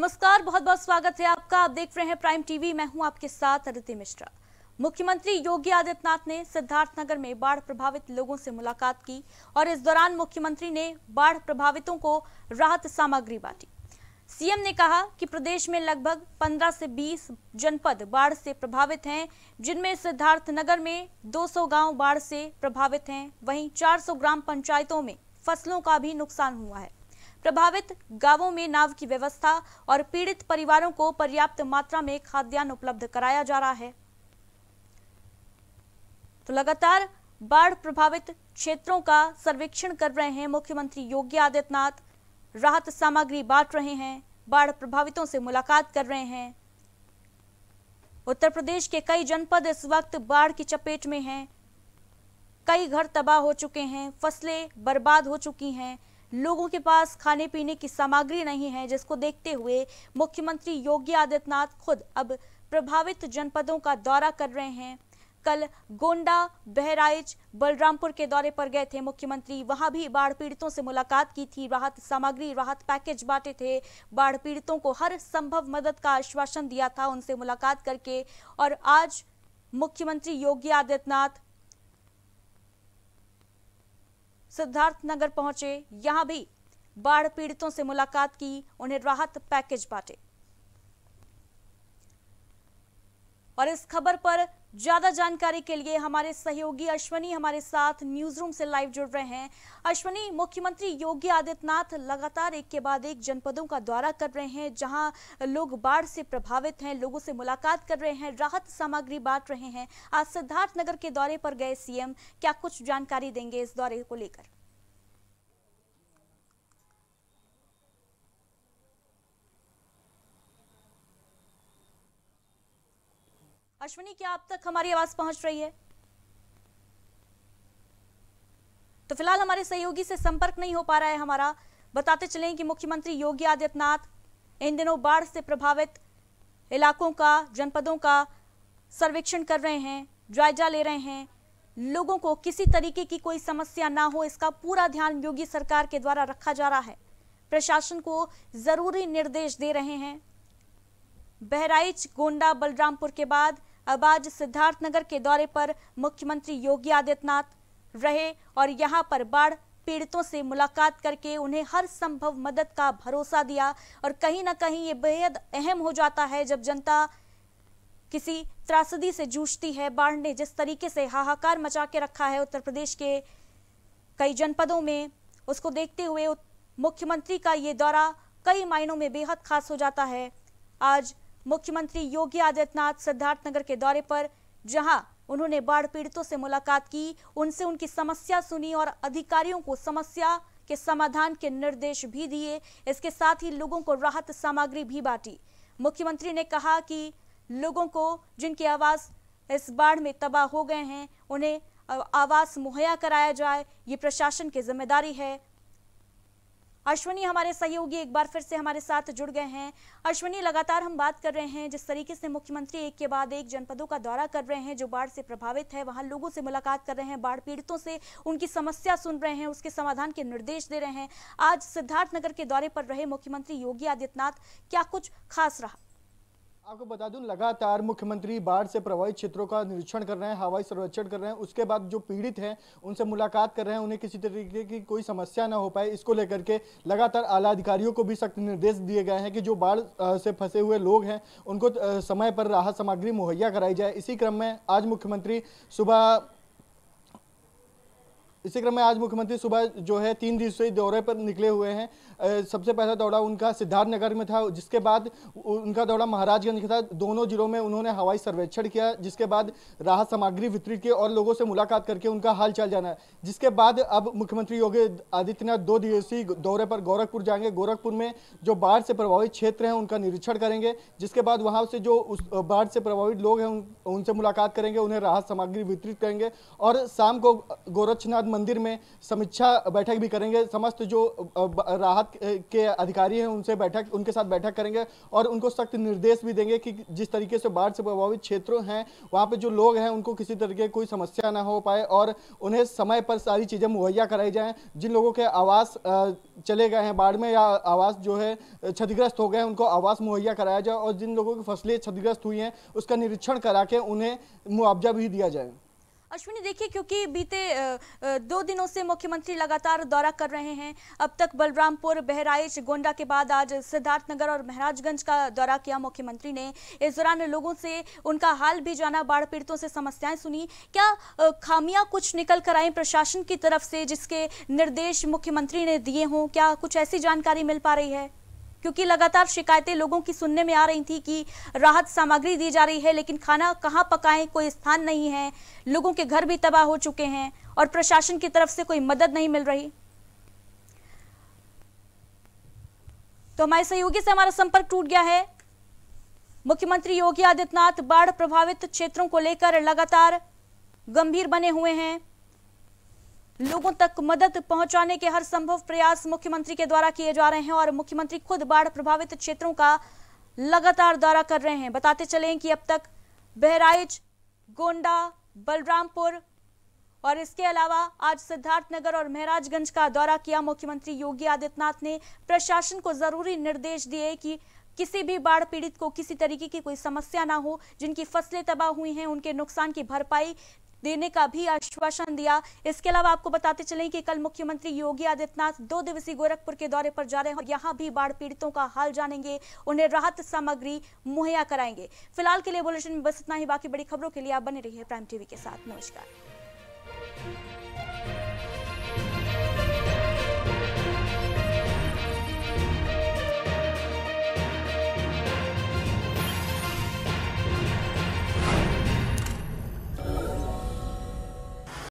नमस्कार बहुत बहुत स्वागत है आपका आप देख रहे हैं प्राइम टीवी मैं हूं आपके साथ अदिति मिश्रा मुख्यमंत्री योगी आदित्यनाथ ने सिद्धार्थनगर में बाढ़ प्रभावित लोगों से मुलाकात की और इस दौरान मुख्यमंत्री ने बाढ़ प्रभावितों को राहत सामग्री बांटी सीएम ने कहा कि प्रदेश में लगभग 15 से 20 जनपद बाढ़ से प्रभावित हैं जिनमें सिद्धार्थनगर में 200 गांव बाढ़ से प्रभावित हैं वहीं 400 ग्राम पंचायतों में फसलों का भी नुकसान हुआ है प्रभावित गांवों में नाव की व्यवस्था और पीड़ित परिवारों को पर्याप्त मात्रा में खाद्यान्न उपलब्ध कराया जा रहा है तो लगातार बाढ़ प्रभावित क्षेत्रों का सर्वेक्षण कर रहे हैं मुख्यमंत्री योगी आदित्यनाथ राहत सामग्री बांट रहे हैं बाढ़ प्रभावितों से मुलाकात कर रहे हैं उत्तर प्रदेश के कई जनपद इस वक्त बाढ़ की चपेट में हैं कई घर तबाह हो चुके हैं फसलें बर्बाद हो चुकी हैं लोगों के पास खाने पीने की सामग्री नहीं है जिसको देखते हुए मुख्यमंत्री योगी आदित्यनाथ खुद अब प्रभावित जनपदों का दौरा कर रहे हैं कल गोंडा बहराइच बलरामपुर के दौरे पर गए थे मुख्यमंत्री वहां भी बाढ़ पीड़ितों से मुलाकात की थी राहत सामग्री राहत पैकेज बांटे थे बाढ़ पीड़ितों को हर संभव मदद का आश्वासन दिया था उनसे मुलाकात करके और आज मुख्यमंत्री योगी आदित्यनाथ सिद्धार्थनगर पहुंचे यहां भी बाढ़ पीड़ितों से मुलाकात की उन्हें राहत पैकेज बांटे और इस खबर पर ज्यादा जानकारी के लिए हमारे सहयोगी अश्वनी हमारे साथ न्यूज रूम से लाइव जुड़ रहे हैं अश्वनी मुख्यमंत्री योगी आदित्यनाथ लगातार एक के बाद एक जनपदों का दौरा कर रहे हैं जहां लोग बाढ़ से प्रभावित हैं लोगों से मुलाकात कर रहे हैं राहत सामग्री बांट रहे हैं आज सिद्धार्थनगर के दौरे पर गए सीएम क्या कुछ जानकारी देंगे इस दौरे को लेकर अश्विनी क्या आप तक हमारी आवाज पहुंच रही है तो फिलहाल हमारे सहयोगी से संपर्क नहीं हो पा रहा है हमारा बताते चलें कि मुख्यमंत्री योगी आदित्यनाथ इन दिनों बाढ़ से प्रभावित इलाकों का जनपदों का सर्वेक्षण कर रहे हैं जायजा ले रहे हैं लोगों को किसी तरीके की कोई समस्या ना हो इसका पूरा ध्यान योगी सरकार के द्वारा रखा जा रहा है प्रशासन को जरूरी निर्देश दे रहे हैं बहराइच गोंडा बलरामपुर के बाद अब आज सिद्धार्थनगर के दौरे पर मुख्यमंत्री योगी आदित्यनाथ रहे और यहाँ पर बाढ़ पीड़ितों से मुलाकात करके उन्हें हर संभव मदद का भरोसा दिया और कहीं ना कहीं ये बेहद अहम हो जाता है जब जनता किसी त्रासदी से जूझती है बाढ़ ने जिस तरीके से हाहाकार मचा के रखा है उत्तर प्रदेश के कई जनपदों में उसको देखते हुए मुख्यमंत्री का ये दौरा कई मायनों में बेहद खास हो जाता है आज मुख्यमंत्री योगी आदित्यनाथ सिद्धार्थनगर के दौरे पर जहां उन्होंने बाढ़ पीड़ितों से मुलाकात की उनसे उनकी समस्या सुनी और अधिकारियों को समस्या के समाधान के निर्देश भी दिए इसके साथ ही लोगों को राहत सामग्री भी बांटी मुख्यमंत्री ने कहा कि लोगों को जिनकी आवास इस बाढ़ में तबाह हो गए हैं उन्हें आवास मुहैया कराया जाए ये प्रशासन की जिम्मेदारी है अश्वनी हमारे सहयोगी एक बार फिर से हमारे साथ जुड़ गए हैं अश्वनी लगातार हम बात कर रहे हैं जिस तरीके से मुख्यमंत्री एक के बाद एक जनपदों का दौरा कर रहे हैं जो बाढ़ से प्रभावित है वहां लोगों से मुलाकात कर रहे हैं बाढ़ पीड़ितों से उनकी समस्या सुन रहे हैं उसके समाधान के निर्देश दे रहे हैं आज सिद्धार्थनगर के दौरे पर रहे मुख्यमंत्री योगी आदित्यनाथ क्या कुछ खास रहा आपको बता दूं लगातार मुख्यमंत्री बाढ़ से प्रभावित क्षेत्रों का निरीक्षण कर रहे हैं हवाई सर्वेक्षण कर रहे हैं उसके बाद जो पीड़ित हैं उनसे मुलाकात कर रहे हैं उन्हें किसी तरीके की कोई समस्या ना हो पाए इसको लेकर के लगातार आला अधिकारियों को भी सख्त निर्देश दिए गए हैं कि जो बाढ़ से फंसे हुए लोग हैं उनको समय पर राहत सामग्री मुहैया कराई जाए इसी क्रम में आज मुख्यमंत्री सुबह इसी क्रम में आज मुख्यमंत्री सुबह जो है तीन दिवसीय दौरे पर निकले हुए हैं सबसे पहला दौरा उनका सिद्धार्थनगर में था जिसके बाद उनका दौरा महाराजगंज का था दोनों जिलों में उन्होंने हवाई सर्वेक्षण किया जिसके बाद राहत सामग्री वितरित की और लोगों से मुलाकात करके उनका हाल चाल जाना जिसके बाद अब मुख्यमंत्री योगी आदित्यनाथ दो दिवसीय दौरे पर गोरखपुर जाएंगे गोरखपुर में जो बाढ़ से प्रभावित क्षेत्र हैं उनका निरीक्षण करेंगे जिसके बाद वहाँ से जो उस बाढ़ से प्रभावित लोग हैं उनसे मुलाकात करेंगे उन्हें राहत सामग्री वितरित करेंगे और शाम को गोरक्षनाथ मंदिर में समीक्षा बैठक भी करेंगे समस्त जो राहत के अधिकारी हैं उनसे बैठक उनके साथ बैठक करेंगे और उनको सख्त निर्देश भी देंगे कि जिस तरीके से बाढ़ से प्रभावित क्षेत्रों हैं वहाँ पर जो लोग हैं उनको किसी तरीके कोई समस्या ना हो पाए और उन्हें समय पर सारी चीज़ें मुहैया कराई जाएँ जिन लोगों के आवास चले गए हैं बाढ़ में या आवास जो है क्षतिग्रस्त हो गए हैं उनको आवास मुहैया कराया जाए और जिन लोगों की फसलें क्षतिग्रस्त हुई हैं उसका निरीक्षण करा के उन्हें मुआवजा भी दिया जाए अश्विनी देखिए क्योंकि बीते दो दिनों से मुख्यमंत्री लगातार दौरा कर रहे हैं अब तक बलरामपुर बहराइच गोंडा के बाद आज सिद्धार्थनगर और महराजगंज का दौरा किया मुख्यमंत्री ने इस दौरान लोगों से उनका हाल भी जाना बाढ़ पीड़ितों से समस्याएं सुनी क्या खामियां कुछ निकल कर आई प्रशासन की तरफ से जिसके निर्देश मुख्यमंत्री ने दिए हों क्या कुछ ऐसी जानकारी मिल पा रही है क्योंकि लगातार शिकायतें लोगों की सुनने में आ रही थी कि राहत सामग्री दी जा रही है लेकिन खाना कहाँ पकाएं कोई स्थान नहीं है लोगों के घर भी तबाह हो चुके हैं और प्रशासन की तरफ से कोई मदद नहीं मिल रही तो हमारे सहयोगी से हमारा संपर्क टूट गया है मुख्यमंत्री योगी आदित्यनाथ बाढ़ प्रभावित क्षेत्रों को लेकर लगातार गंभीर बने हुए हैं लोगों तक मदद पहुंचाने के हर संभव प्रयास मुख्यमंत्री के द्वारा किए जा रहे हैं और मुख्यमंत्री खुद बाढ़ प्रभावित क्षेत्रों का लगातार दौरा कर रहे हैं बताते चलें कि अब तक बहराइच गोंडा बलरामपुर और इसके अलावा आज सिद्धार्थनगर और महराजगंज का दौरा किया मुख्यमंत्री योगी आदित्यनाथ ने प्रशासन को जरूरी निर्देश दिए कि किसी भी बाढ़ पीड़ित को किसी तरीके की कोई समस्या ना हो जिनकी फसलें तबाह हुई हैं उनके नुकसान की भरपाई देने का भी आश्वासन दिया इसके अलावा आपको बताते चले कि कल मुख्यमंत्री योगी आदित्यनाथ दो दिवसीय गोरखपुर के दौरे पर जा रहे हैं यहाँ भी बाढ़ पीड़ितों का हाल जानेंगे उन्हें राहत सामग्री मुहैया कराएंगे फिलहाल के लिए बुलेटिन में बस इतना ही बाकी बड़ी खबरों के लिए आप बने रहिए प्राइम टीवी के साथ नमस्कार